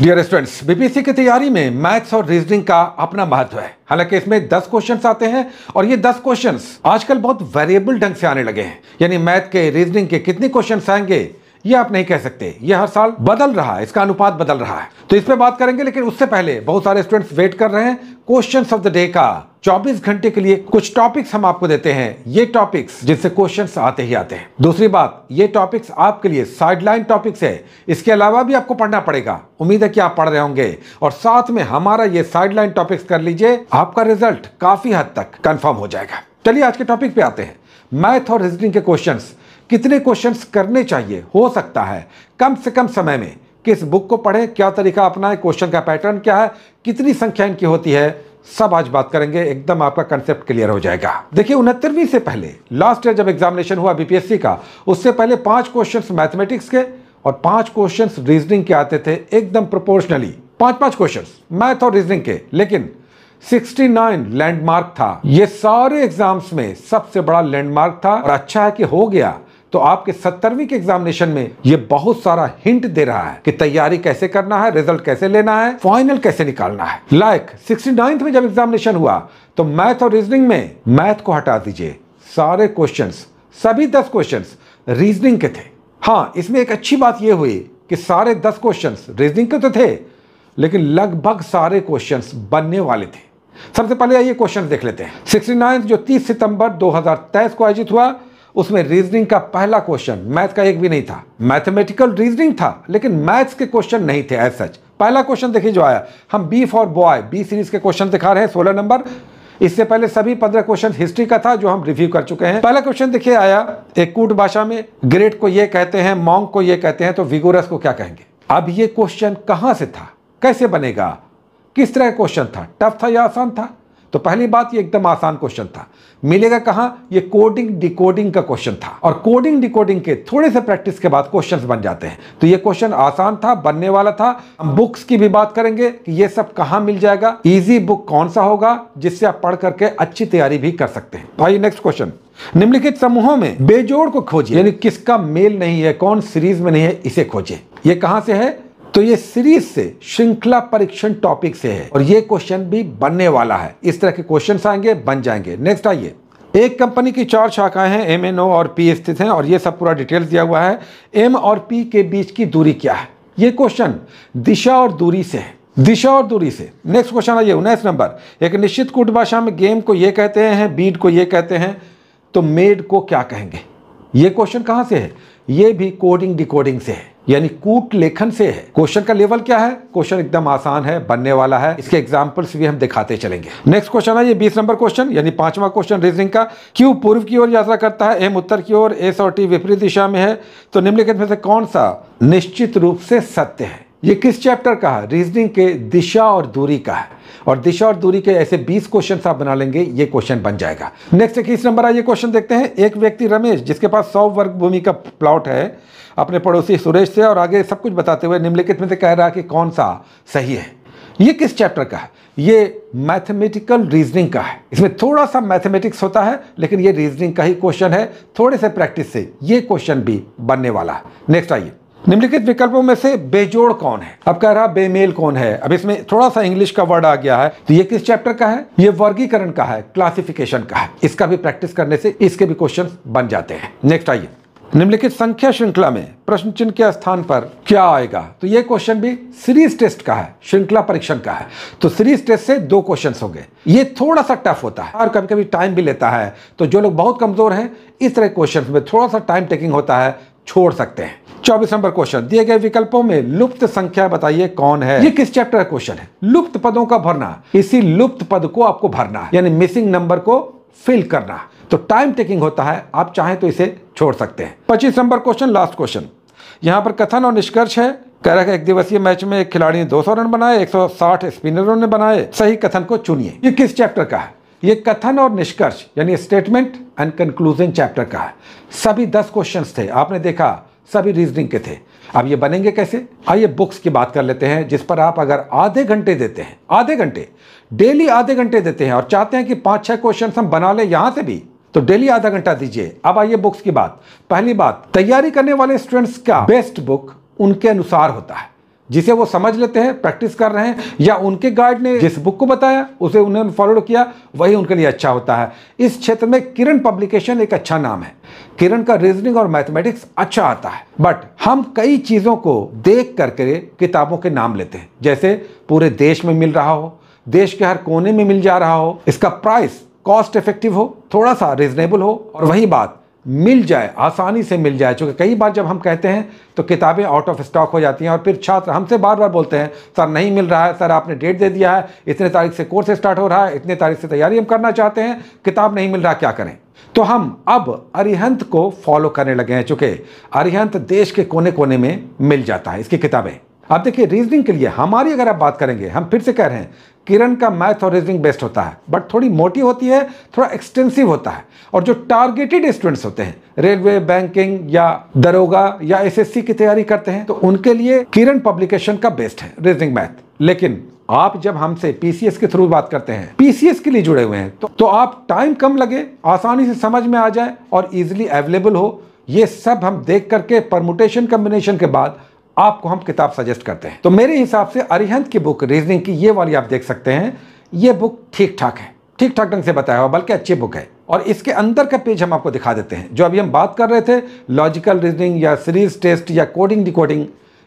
dear students BPC की तैयारी में मैथ्स और रीजनिंग का अपना महत्व है हालांकि इसमें 10 क्वेश्चंस आते हैं और ये 10 क्वेश्चंस आजकल बहुत वेरिएबल ढंग से आने लगे हैं यानी मैथ के रीजनिंग के कितने क्वेश्चंस आएंगे ये आप नहीं कह सकते ये हर साल बदल रहा है इसका अनुपात बदल रहा है तो इस पर बात करेंगे लेकिन उससे पहले बहुत सारे स्टूडेंट्स वेट कर रहे हैं क्वेश्चन ऑफ द डे का 24 घंटे के लिए कुछ टॉपिक्स हम आपको देते हैं ये टॉपिक्स जिससे क्वेश्चंस आते ही आते हैं दूसरी बात ये टॉपिक्स आपके लिए साइडलाइन टॉपिक्स है इसके अलावा भी आपको पढ़ना पड़ेगा उम्मीद है कि आप पढ़ रहे होंगे और साथ में हमारा ये साइडलाइन टॉपिक्स कर लीजिए आपका रिजल्ट काफी हद तक कंफर्म हो जाएगा चलिए आज के टॉपिक पे आते हैं मैथ और रीजनिंग के क्वेश्चन कितने क्वेश्चंस करने चाहिए हो सकता है कम से कम समय में किस बुक को पढ़े क्या तरीका अपनाए क्वेश्चन का पैटर्न क्या है कितनी संख्या इनकी होती है सब आज बात करेंगे एकदम आपका कंसेप्ट क्लियर हो जाएगा देखिए उनहत्तरवीं से पहले लास्ट ईयर जब एग्जामिनेशन हुआ बीपीएससी का उससे पहले पांच क्वेश्चन मैथमेटिक्स के और पांच क्वेश्चन रीजनिंग के आते थे एकदम प्रोपोर्शनली पांच पांच क्वेश्चन मैथ और रीजनिंग के लेकिन 69 लैंडमार्क था ये सारे एग्जाम्स में सबसे बड़ा लैंडमार्क था और अच्छा है कि हो गया तो आपके सत्तरवीं के एग्जामिनेशन में ये बहुत सारा हिंट दे रहा है कि तैयारी कैसे करना है रिजल्ट कैसे लेना है फाइनल कैसे निकालना है लाइक सिक्सटी में जब एग्जामिनेशन हुआ तो मैथ और रीजनिंग में मैथ को हटा दीजिए सारे क्वेश्चन सभी दस क्वेश्चन रीजनिंग के थे हाँ इसमें एक अच्छी बात यह हुई कि सारे दस क्वेश्चन रीजनिंग के तो थे लेकिन लगभग सारे क्वेश्चन बनने वाले थे सबसे पहले आइए क्वेश्चन देख लेते हैं सिक्सटी जो 30 सितंबर 2023 को आयोजित हुआ उसमें रीजनिंग का पहला क्वेश्चन मैथ का एक भी नहीं था मैथमेटिकल रीजनिंग था लेकिन मैथ्स के क्वेश्चन नहीं थे एज सच पहला क्वेश्चन देखिए जो आया हम B for boy B series के क्वेश्चन दिखा रहे हैं सोलह नंबर इससे पहले सभी पंद्रह क्वेश्चन हिस्ट्री का था जो हम रिव्यू कर चुके हैं पहला क्वेश्चन देखिए आया एक कूट भाषा में ग्रेट को ये कहते हैं मॉन्ग को ये कहते हैं तो विगोरस को क्या कहेंगे अब ये क्वेश्चन कहां से था कैसे बनेगा किस तरह का क्वेश्चन था टफ था या आसान था तो पहली बात ये एकदम आसान क्वेश्चन था मिलेगा कहाँ ये कोडिंग डिकोडिंग का क्वेश्चन था और कोडिंग डिकोडिंग के थोड़े से प्रैक्टिस के बाद क्वेश्चंस बन जाते हैं तो ये क्वेश्चन आसान था बनने वाला था हम बुक्स की भी बात करेंगे कि ये सब कहाँ मिल जाएगा इजी बुक कौन सा होगा जिससे आप पढ़ करके अच्छी तैयारी भी कर सकते हैं भाई नेक्स्ट क्वेश्चन निम्नलिखित समूहों में बेजोड़ को खोजिए यानी किसका मेल नहीं है कौन सीरीज में नहीं है इसे खोजिए ये कहां से है तो ये सीरीज से श्रृंखला परीक्षण टॉपिक से है और ये क्वेश्चन भी बनने वाला है इस तरह के क्वेश्चन आएंगे बन जाएंगे नेक्स्ट आइए एक कंपनी की चार शाखाएं हैं एम एन ओ और पी स्थित हैं और ये सब पूरा डिटेल्स दिया हुआ है एम और पी के बीच की दूरी क्या है ये क्वेश्चन दिशा और दूरी से है दिशा और दूरी से नेक्स्ट क्वेश्चन आइए उन्नीस नंबर एक निश्चित कूट भाषा में गेम को ये कहते हैं बीड को ये कहते हैं तो मेड को क्या कहेंगे ये क्वेश्चन कहां से है ये भी कोडिंग डिकोडिंग से है यानी कूट लेखन से है क्वेश्चन का लेवल क्या है क्वेश्चन एकदम आसान है बनने वाला है इसके एग्जाम्पल्स भी हम दिखाते चलेंगे नेक्स्ट क्वेश्चन है ये बीस नंबर क्वेश्चन यानी पांचवा क्वेश्चन रीजनिंग का क्यू पूर्व की ओर यात्रा करता है एम उत्तर की ओर एस और टी विपरीत दिशा में है तो निम्नलिखित में से कौन सा निश्चित रूप से सत्य है ये किस चैप्टर का है रीजनिंग के दिशा और दूरी का है और दिशा और दूरी के ऐसे 20 क्वेश्चन आप बना लेंगे ये क्वेश्चन बन जाएगा नेक्स्ट इक्कीस नंबर आइए क्वेश्चन देखते हैं एक व्यक्ति रमेश जिसके पास सौ वर्ग भूमि का प्लॉट है अपने पड़ोसी सुरेश से और आगे सब कुछ बताते हुए निम्नलिखित में से कह रहा कि कौन सा सही है ये किस चैप्टर का है ये मैथमेटिकल रीजनिंग का है इसमें थोड़ा सा मैथमेटिक्स होता है लेकिन ये रीजनिंग का ही क्वेश्चन है थोड़े से प्रैक्टिस से ये क्वेश्चन भी बनने वाला है नेक्स्ट आइए निम्नलिखित विकल्पों में से बेजोड़ कौन है अब कह रहा बेमेल कौन है अब इसमें थोड़ा सा इंग्लिश का वर्ड आ गया है तो ये किस चैप्टर का है ये वर्गीकरण का है क्लासिफिकेशन का है इसका भी प्रैक्टिस करने से इसके भी क्वेश्चन बन जाते हैं नेक्स्ट आइए निम्नलिखित संख्या श्रृंखला में प्रश्न चिन्ह के स्थान पर क्या आएगा तो ये क्वेश्चन भी सीरीज टेस्ट का है श्रृंखला परीक्षण का है तो सीरीज टेस्ट से दो क्वेश्चन होंगे ये थोड़ा सा टफ होता है और कभी कभी टाइम भी लेता है तो जो लोग बहुत कमजोर हैं इस तरह क्वेश्चन में थोड़ा सा टाइम टेकिंग होता है छोड़ सकते हैं चौबीस नंबर क्वेश्चन दिए गए विकल्पों में लुप्त संख्या बताइए कौन है ये किस चैप्टर का क्वेश्चन है लुप्त पदों का भरना इसी लुप्त पद को आपको भरना यानी मिसिंग नंबर को फिल करना तो टाइम टेकिंग होता है आप चाहें तो इसे छोड़ सकते हैं पच्चीस नंबर क्वेश्चन लास्ट क्वेश्चन यहाँ पर कथन और निष्कर्ष है कह रहा है एक दिवसीय मैच में एक खिलाड़ी ने 200 रन बनाए 160 स्पिनरों ने बनाए सही कथन को चुनिए ये किस चैप्टर का है ये कथन और निष्कर्ष यानी स्टेटमेंट एंड कंक्लूजन चैप्टर का है सभी दस क्वेश्चंस थे आपने देखा सभी रीजनिंग के थे अब ये बनेंगे कैसे आइए बुक्स की बात कर लेते हैं जिस पर आप अगर आधे घंटे देते हैं आधे घंटे डेली आधे घंटे देते हैं और चाहते हैं कि पांच छह क्वेश्चन हम बना ले यहां से भी तो डेली आधा घंटा दीजिए अब आइए बुक्स की बात पहली बात तैयारी करने वाले स्टूडेंट्स का बेस्ट बुक उनके अनुसार होता है जिसे वो समझ लेते हैं प्रैक्टिस कर रहे हैं या उनके गाइड ने जिस बुक को बताया उसे उन्होंने फॉलो किया वही उनके लिए अच्छा होता है इस क्षेत्र में किरण पब्लिकेशन एक अच्छा नाम है किरण का रीजनिंग और मैथमेटिक्स अच्छा आता है बट हम कई चीज़ों को देख करके किताबों के नाम लेते हैं जैसे पूरे देश में मिल रहा हो देश के हर कोने में मिल जा रहा हो इसका प्राइस कॉस्ट इफेक्टिव हो थोड़ा सा रीजनेबल हो और वही बात मिल जाए आसानी से मिल जाए क्योंकि कई बार जब हम कहते हैं तो किताबें आउट ऑफ स्टॉक हो जाती हैं और फिर छात्र हमसे बार बार बोलते हैं सर नहीं मिल रहा है सर आपने डेट दे दिया है इतने तारीख से कोर्स स्टार्ट हो रहा है इतने तारीख से तैयारी हम करना चाहते हैं किताब नहीं मिल रहा क्या करें तो हम अब अरिहंत को फॉलो करने लगे हैं चूँकि अरिहंत देश के कोने कोने में मिल जाता है इसकी किताबें अब देखिए रीजनिंग के लिए हमारी अगर आप बात करेंगे हम फिर से कह रहे हैं किरण का मैथ और रीजनिंग बेस्ट होता है बट थोड़ी मोटी होती है थोड़ा एक्सटेंसिव होता है और जो टारगेटेड स्टूडेंट्स होते हैं रेलवे बैंकिंग या दरोगा या एसएससी की तैयारी करते हैं तो उनके लिए किरण पब्लिकेशन का बेस्ट है रीजनिंग मैथ लेकिन आप जब हमसे पीसीएस के थ्रू बात करते हैं पीसीएस के लिए जुड़े हुए हैं तो, तो आप टाइम कम लगे आसानी से समझ में आ जाए और इजिली अवेलेबल हो ये सब हम देख करके परमुटेशन कम्बिनेशन के बाद आपको हम किताब सजेस्ट करते हैं तो मेरे हिसाब से अरिहंत की बुक रीजनिंग की ये वाली आप देख सकते हैं ये बुक ठीक ठाक है ठीक ठाक ढंग से बताया हुआ बल्कि अच्छी बुक है और इसके अंदर का पेज हम आपको दिखा देते हैं जो अभी हम बात कर रहे थे लॉजिकल रीजनिंग या सीरीज टेस्ट या कोडिंग डिकोडिंग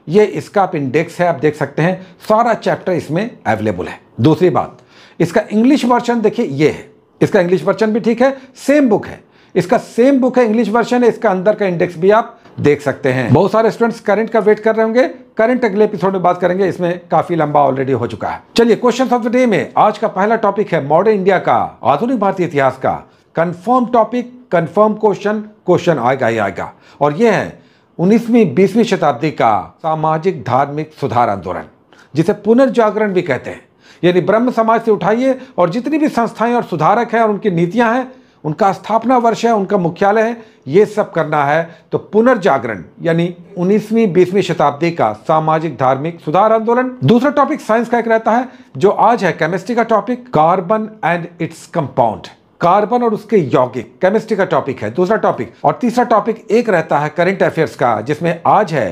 ये इसका आप इंडेक्स है आप देख सकते हैं सारा चैप्टर इसमें अवेलेबल है दूसरी बात इसका इंग्लिश वर्जन देखिए ये है इसका इंग्लिश वर्जन भी ठीक है सेम बुक है इसका सेम बुक है इंग्लिश वर्जन है इसका अंदर का इंडेक्स भी आप देख सकते हैं बहुत सारे स्टूडेंट्स करंट का वेट कर रहे होंगे करंट अगले एपिसोड में बात करेंगे इसमें काफी लंबा ऑलरेडी हो चुका है चलिए क्वेश्चन ऑफ द डे में आज का पहला टॉपिक है मॉडर्न इंडिया का आधुनिक भारतीय इतिहास का confirm topic confirm question question आएगा ही आएगा और यह है उन्नीसवीं बीसवीं शताब्दी का सामाजिक धार्मिक सुधार आंदोलन जिसे पुनर्जागरण भी कहते हैं यानी ब्रह्म समाज से उठाइए और जितनी भी संस्थाएं और सुधारक हैं और उनकी नीतियां हैं उनका स्थापना वर्ष है उनका मुख्यालय है ये सब करना है तो पुनर्जागरण यानी 19वीं 20वीं शताब्दी का सामाजिक धार्मिक सुधार आंदोलन दूसरा टॉपिक साइंस का एक रहता है जो आज है केमिस्ट्री का topic carbon and its compound carbon और उसके यौगिक केमिस्ट्री का टॉपिक है दूसरा टॉपिक और तीसरा टॉपिक एक रहता है करंट अफेयर्स का जिसमें आज है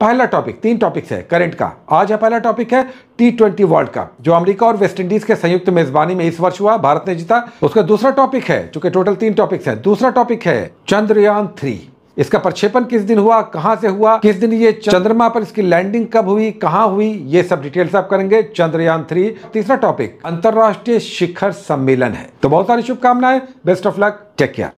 पहला टॉपिक तीन टॉपिक्स है करंट का आज है पहला टॉपिक है टी ट्वेंटी वर्ल्ड कप जो अमेरिका और वेस्टइंडीज के संयुक्त मेजबानी में इस वर्ष हुआ भारत ने जीता उसका दूसरा टॉपिक है चूंकि टोटल तीन टॉपिक्स है दूसरा टॉपिक है चंद्रयान थ्री इसका प्रक्षेपण किस दिन हुआ कहां से हुआ किस दिन ये चंद्रमा पर इसकी लैंडिंग कब हुई कहां हुई ये सब डिटेल्स आप करेंगे चंद्रयान थ्री तीसरा टॉपिक अंतर्राष्ट्रीय शिखर सम्मेलन है तो बहुत सारी शुभकामनाएं best of luck take care